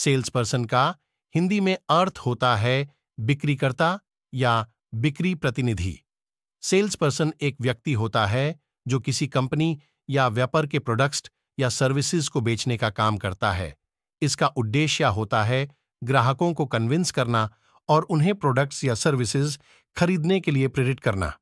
salesperson का हिंदी में अर्थ होता है बिक्रीकर्ता या बिक्री प्रतिनिधि सेल्सपर्सन एक व्यक्ति होता है जो किसी कंपनी या व्यापार के प्रोडक्ट्स या सर्विसेज को बेचने का काम करता है इसका उद्देश्य होता है ग्राहकों को कन्विंस करना और उन्हें प्रोडक्ट्स या सर्विसेज खरीदने के लिए प्रेरित करना